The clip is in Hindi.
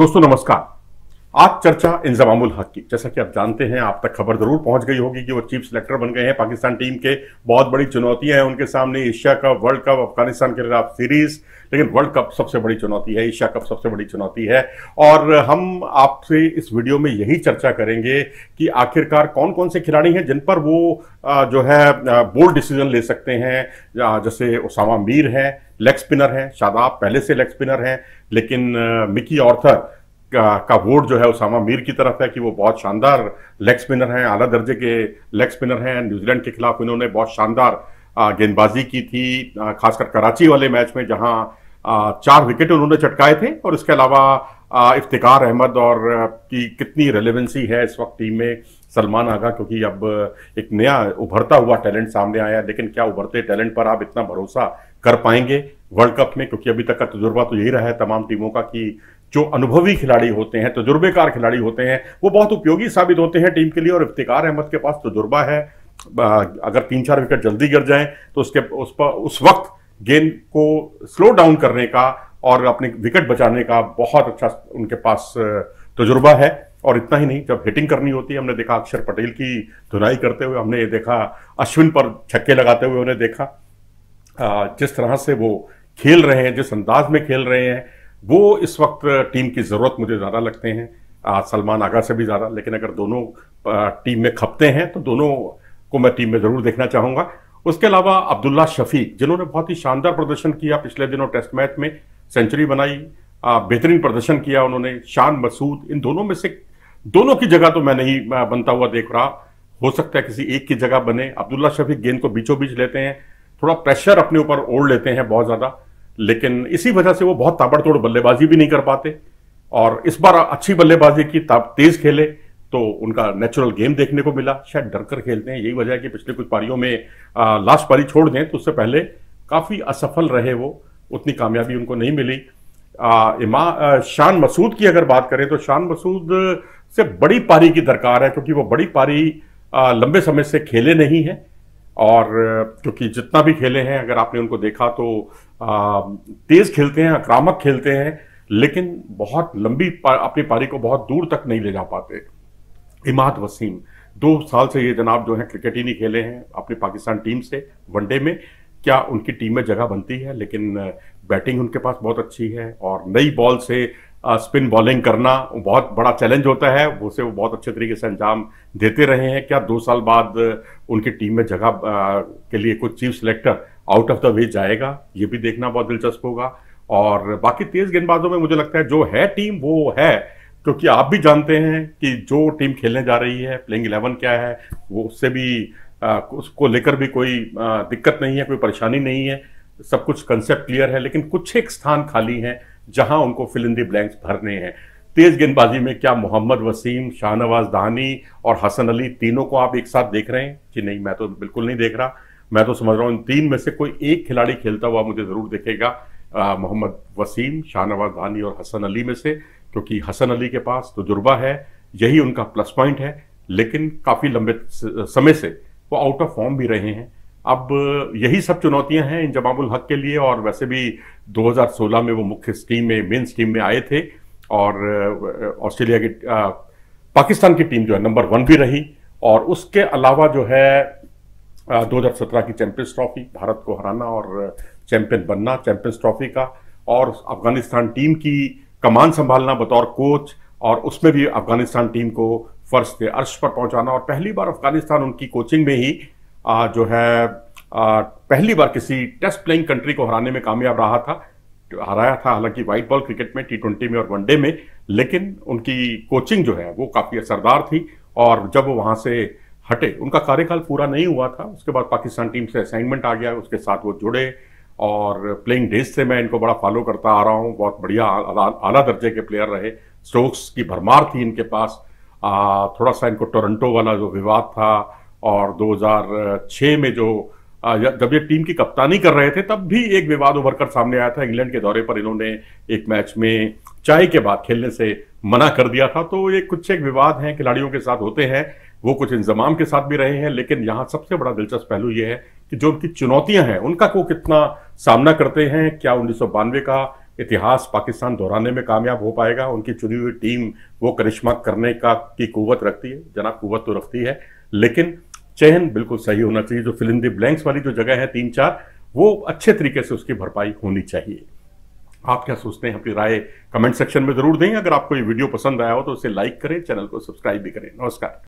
दोस्तों नमस्कार आज चर्चा इंजमाम हक की जैसा कि आप जानते हैं आप तक खबर जरूर पहुंच गई होगी कि वो चीफ सिलेक्टर बन गए हैं पाकिस्तान टीम के बहुत बड़ी चुनौतियां हैं उनके सामने Asia cup world cup Afghanistan के खिलाफ सीरीज लेकिन वर्ल्ड कप सबसे बड़ी चुनौती है एशिया कप सबसे बड़ी चुनौती है और हम आपसे इस वीडियो में यही चर्चा करेंगे कि आखिरकार कौन कौन से खिलाड़ी हैं जिन पर वो जो है बोल्ड डिसीजन ले सकते हैं जैसे उसामा मीर हैं लेग स्पिनर हैं शादाब पहले से लेग स्पिनर हैं लेकिन मिकी ऑर्थर का, का वोट जो है उसामा मीर की तरफ है कि वो बहुत शानदार लेग स्पिनर हैं आला दर्जे के लेग स्पिनर हैं न्यूजीलैंड के खिलाफ इन्होंने बहुत शानदार गेंदबाजी की थी खासकर कराची वाले मैच में जहां चार विकेट उन्होंने चटकाए थे और इसके अलावा इफ्तिकार अहमद और की कितनी रेलिवेंसी है इस वक्त टीम में सलमान आगा क्योंकि अब एक नया उभरता हुआ टैलेंट सामने आया लेकिन क्या उभरते टैलेंट पर आप इतना भरोसा कर पाएंगे वर्ल्ड कप में क्योंकि अभी तक का तजुर्बा तो यही रहा है तमाम टीमों का कि जो अनुभवी खिलाड़ी होते हैं तजुर्बेकार खिलाड़ी होते हैं वो बहुत उपयोगी साबित होते हैं टीम के लिए और इफ्तिकार अहमद के पास तजुर्बा तो है अगर तीन चार विकेट जल्दी गिर जाएं तो उसके उस पर उस वक्त गेंद को स्लो डाउन करने का और अपने विकेट बचाने का बहुत अच्छा उनके पास तजुर्बा है और इतना ही नहीं जब हिटिंग करनी होती है हमने देखा अक्षर पटेल की धुनाई करते हुए हमने ये देखा अश्विन पर छक्के लगाते हुए उन्हें देखा जिस तरह से वो खेल रहे हैं जिस अंदाज में खेल रहे हैं वो इस वक्त टीम की ज़रूरत मुझे ज़्यादा लगते हैं सलमान आगा से भी ज़्यादा लेकिन अगर दोनों टीम में खपते हैं तो दोनों को मैं टीम में ज़रूर देखना चाहूँगा उसके अलावा अब्दुल्ला शफीक जिन्होंने बहुत ही शानदार प्रदर्शन किया पिछले दिनों टेस्ट मैच में सेंचुरी बनाई बेहतरीन प्रदर्शन किया उन्होंने शान मसूद इन दोनों में से दोनों की जगह तो मैं नहीं बनता हुआ देख रहा हो सकता है किसी एक की जगह बने अब्दुल्ला शफीक गेंद को बीचों बीच लेते हैं थोड़ा प्रेशर अपने ऊपर ओढ़ लेते हैं बहुत ज़्यादा लेकिन इसी वजह से वो बहुत ताबड़तोड़ बल्लेबाजी भी नहीं कर पाते और इस बार अच्छी बल्लेबाजी की तेज खेले तो उनका नेचुरल गेम देखने को मिला शायद डर कर खेलते हैं यही वजह है कि पिछले कुछ पारियों में आ, लास्ट पारी छोड़ दें तो उससे पहले काफ़ी असफल रहे वो उतनी कामयाबी उनको नहीं मिली इमा शान मसूद की अगर बात करें तो शान मसूद से बड़ी पारी की दरकार है क्योंकि वो बड़ी पारी आ, लंबे समय से खेले नहीं हैं और क्योंकि जितना भी खेले हैं अगर आपने उनको देखा तो तेज खेलते हैं आक्रामक खेलते हैं लेकिन बहुत लंबी पा, अपनी पारी को बहुत दूर तक नहीं ले जा पाते इमाद वसीम दो साल से ये जनाब जो है क्रिकेट ही नहीं खेले हैं अपनी पाकिस्तान टीम से वनडे में क्या उनकी टीम में जगह बनती है लेकिन बैटिंग उनके पास बहुत अच्छी है और नई बॉल से स्पिन बॉलिंग करना बहुत बड़ा चैलेंज होता है उसे वो बहुत अच्छे तरीके से अंजाम देते रहे हैं क्या दो साल बाद उनकी टीम में जगह के लिए कुछ chief selector out of the way जाएगा ये भी देखना बहुत दिलचस्प होगा और बाकी तेज गेंदबाजों में मुझे लगता है जो है टीम वो है क्योंकि आप भी जानते हैं कि जो टीम खेलने जा रही है प्लेइंग इलेवन क्या है वो उससे भी उसको लेकर भी कोई दिक्कत नहीं है कोई परेशानी नहीं है सब कुछ कंसेप्ट क्लियर है लेकिन कुछ एक स्थान खाली हैं जहां उनको फिल इन दी ब्लैंक्स भरने हैं तेज गेंदबाजी में क्या मोहम्मद वसीम शाहनवाज दानी और हसन अली तीनों को आप एक साथ देख रहे हैं कि नहीं मैं तो बिल्कुल नहीं देख रहा मैं तो समझ रहा हूँ इन तीन में से कोई एक खिलाड़ी खेलता हुआ मुझे ज़रूर देखेगा मोहम्मद वसीम शाहनवाज दानी और हसन अली में से क्योंकि हसन अली के पास तजुर्बा तो जुर्बा है यही उनका प्लस पॉइंट है लेकिन काफ़ी लंबे समय से वो आउट ऑफ फॉर्म भी रहे हैं अब यही सब चुनौतियां हैं जमामुल हक के लिए और वैसे भी 2016 में वो मुख्य स्कीम में मेन स्कीम में आए थे और ऑस्ट्रेलिया की पाकिस्तान की टीम जो है नंबर वन भी रही और उसके अलावा जो है दो की चैंपियंस ट्रॉफी भारत को हराना और चैंपियन बनना चैंपियंस ट्रॉफी का और अफगानिस्तान टीम की कमान संभालना बतौर कोच और उसमें भी अफगानिस्तान टीम को फर्श के अर्श पर पहुंचाना और पहली बार अफगानिस्तान उनकी कोचिंग में ही आ, जो है आ, पहली बार किसी टेस्ट प्लेइंग कंट्री को हराने में कामयाब रहा था हराया था हालांकि व्हाइट बॉल क्रिकेट में टी ट्वेंटी में और वनडे में लेकिन उनकी कोचिंग जो है वो काफ़ी असरदार थी और जब वो वहाँ से हटे उनका कार्यकाल पूरा नहीं हुआ था उसके बाद पाकिस्तान टीम से असाइनमेंट आ गया उसके साथ वो जुड़े और प्लेइंग डेज से मैं इनको बड़ा फॉलो करता आ रहा हूँ बहुत बढ़िया आला, आला दर्जे के प्लेयर रहे स्ट्रोक्स की भरमार थी इनके पास आ, थोड़ा सा इनको टोरंटो वाला जो विवाद था और 2006 में जो जब ये टीम की कप्तानी कर रहे थे तब भी एक विवाद उभर कर सामने आया था इंग्लैंड के दौरे पर इन्होंने एक मैच में चाय के बाद खेलने से मना कर दिया था तो ये कुछ एक विवाद हैं खिलाड़ियों के साथ होते हैं वो कुछ इंजमाम के साथ भी रहे हैं लेकिन यहाँ सबसे बड़ा दिलचस्प पहलू ये है कि जो उनकी चुनौतियां हैं उनका को कितना सामना करते हैं क्या उन्नीस का इतिहास पाकिस्तान दोहराने में कामयाब हो पाएगा उनकी चुनी हुई टीम वो करिश्मा करने का की कुवत रखती है जना कुवत तो रखती है लेकिन चयन बिल्कुल सही होना चाहिए जो फिल इन द ब्लैंक्स वाली जो जगह है तीन चार वो अच्छे तरीके से उसकी भरपाई होनी चाहिए आप क्या सोचते हैं अपनी राय कमेंट सेक्शन में जरूर देंगे अगर आपको ये वीडियो पसंद आया हो तो उसे लाइक करें चैनल को सब्सक्राइब भी करें नमस्कार